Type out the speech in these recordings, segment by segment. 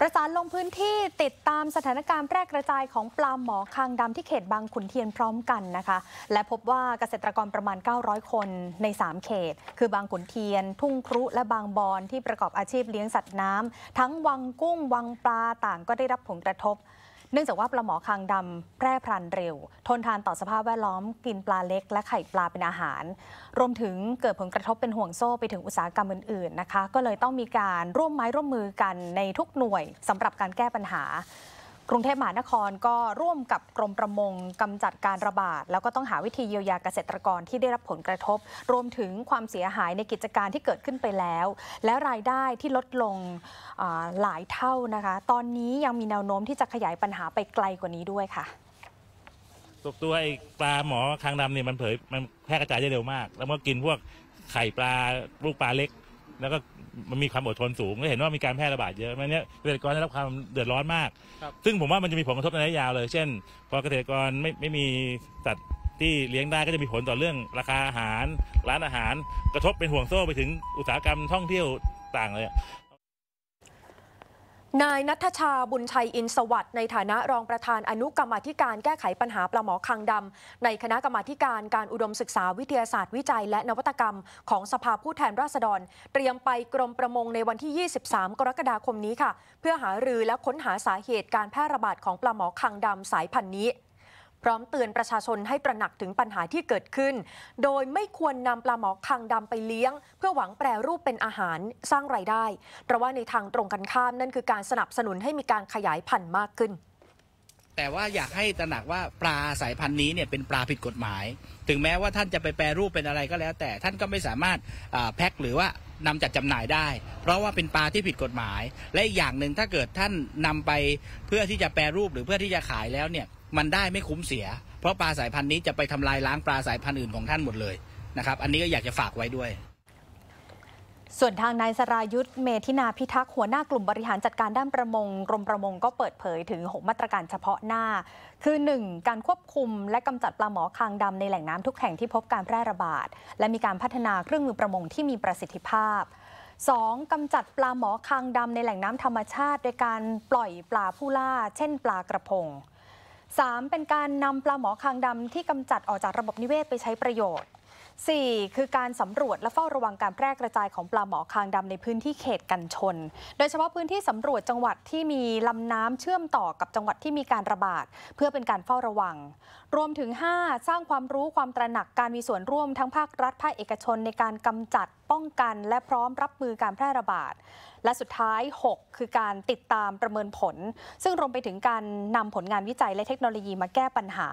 ประสานลงพื้นที่ติดตามสถานการณ์แพร่กระจายของปลาหมอคางดำที่เขตบางขุนเทียนพร้อมกันนะคะ และพบว่าเกษตรกรประมาณ 900 คนใน 3เขต คือบางขุนเทียน ทุ่งครุและบางบอนที่ประกอบอาชีพเลี้ยงสัตว์น้ำทั้งวังกุ้ง วังปลาต่างก็ได้รับผลกระทบเนื่องจากว่าปลาหมอคางดำแพร่พรันเร็ว ทนทานต่อสภาพแวดล้อมกินปลาเล็กและไข่ปลาเป็นอาหาร รวมถึงเกิดผลกระทบเป็นห่วงโซ่ไปถึงอุตสาหกรรมอื่นๆนะคะก็เลยต้องมีการร่วมไม้ร่วมมือกันในทุกหน่วย สำหรับการแก้ปัญหากรุงเทพมหานครก็ร่วมกับกรมประมงกำจัดการระบาด แล้วก็ต้องหาวิธีเยียวยาเกษตรกรที่ได้รับผลกระทบ รวมถึงความเสียหายในกิจการที่เกิดขึ้นไปแล้ว และรายได้ที่ลดลงหลายเท่านะคะ ตอนนี้ยังมีแนวโน้มที่จะขยายปัญหาไปไกลกว่านี้ด้วยค่ะ ตัวตัวไอ้ปลาหมอคางดำเนี่ยมันเผยมันแพร่กระจายได้เร็วมาก แล้วมันกินพวกไข่ปลาลูกปลาเล็กแล้วก็มันมีความอดทนสูงก็เห็นว่ามีการแพร่ระบาดเยอะมันเนี้ยเกษตรกรได้รับความเดือดร้อนมาก ครับ ซึ่งผมว่ามันจะมีผลกระทบในระยะยาวเลย เช่น พอเกษตรกรไม่ไม่มีสัตว์ที่เลี้ยงได้ก็จะมีผลต่อเรื่องราคาอาหารร้านอาหารกระทบเป็นห่วงโซ่ไปถึงอุตสาหกรรมท่องเที่ยวต่างเลยนายนัทชาบุญชัยอินสวัสด์ในฐานะรองประธานอนุกรรมธิการแก้ไขปัญหาปลาหมอคังดำ ในคณะกรรมธิการการอุดมศึกษาวิทยาศาสตร์วิจัยและนวัตกรรมของสภาผู้แทนราษฎร เตรียมไปกรมประมงในวันที่ 23 กรกฎาคมนี้ค่ะ เพื่อหารือและค้นหาสาเหตุการแพร่ระบาดของปลาหมอคังดำสายพันธุ์นี้พร้อมเตือนประชาชนให้ตระหนักถึงปัญหาที่เกิดขึ้น โดยไม่ควรนำปลาหมอคางดำไปเลี้ยง เพื่อหวังแปรรูปเป็นอาหารสร้างไรายได้เพราะว่าในทางตรงกันข้ามนั่นคือการสนับสนุนให้มีการขยายพันธุ์มากขึ้น แต่ว่าอยากให้ตระหนักว่าปลาสายพันธุ์นี้เนี่ยเป็นปลาผิดกฎหมาย ถึงแม้ว่าท่านจะไปแปรรูปเป็นอะไรก็แล้ว แต่ท่านก็ไม่สามารถแพ็คหรือว่านำจัดจำหน่ายได้ เพราะว่าเป็นปลาที่ผิดกฎหมาย และอีกอย่างหนึ่งถ้าเกิดท่านนำไปเพื่อที่จะแปรรูปหรือเพื่อที่จะขายแล้วเนี่ยมันได้ไม่คุ้มเสีย เพราะปลาสายพันธุ์นี้จะไปทำลายล้างปลาสายพันธุ์อื่นของท่านหมดเลยนะครับอันนี้ก็อยากจะฝากไว้ด้วย ส่วนทางนายสรายุทธ เมธินาพิทักษ์ หัวหน้ากลุ่มบริหารจัดการด้านประมงกรมประมงก็เปิดเผยถึง 6มาตรการเฉพาะหน้า คือ 1. การควบคุมและกำจัดปลาหมอคางดำในแหล่งน้ำทุกแห่งที่พบการแพร่ระบาดและมีการพัฒนาเครื่องมือประมงที่มีประสิทธิภาพ 2. กำจัดปลาหมอคางดำในแหล่งน้ำธรรมชาติ โดยการปล่อยปลาผู้ล่า เช่น ปลากระพง 3. เป็นการนำปลาหมอคางดำที่กำจัดออกจากระบบนิเวศไปใช้ประโยชน์ 4. คือการสำรวจและเฝ้าระวังการแพร่กระจายของปลาหมอคางดำในพื้นที่เขตกันชน โดยเฉพาะพื้นที่สำรวจจังหวัดที่มีลำน้ำเชื่อมต่อกับจังหวัดที่มีการระบาด เพื่อเป็นการเฝ้าระวัง รวมถึง 5. สร้างความรู้ความตระหนักการมีส่วนร่วมทั้งภาครัฐภาคเอกชนในการกำจัดป้องกัน และพร้อมรับมือการแพร่ระบาด และสุดท้าย 6 คือการติดตามประเมินผล ซึ่งรวมไปถึงการนำผลงานวิจัยและเทคโนโลยีมาแก้ปัญหา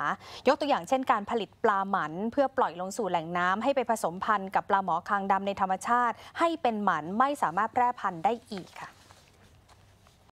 ยกตัวอย่างเช่น การผลิตปลาหมันเพื่อปล่อยลงสู่แหล่งน้ำาให้ไปผสมพันธุ์กับปลาหมอคางดำในธรรมชาติให้เป็นหมันไม่สามารถแพร่พันธุ์ได้อีกค่ะ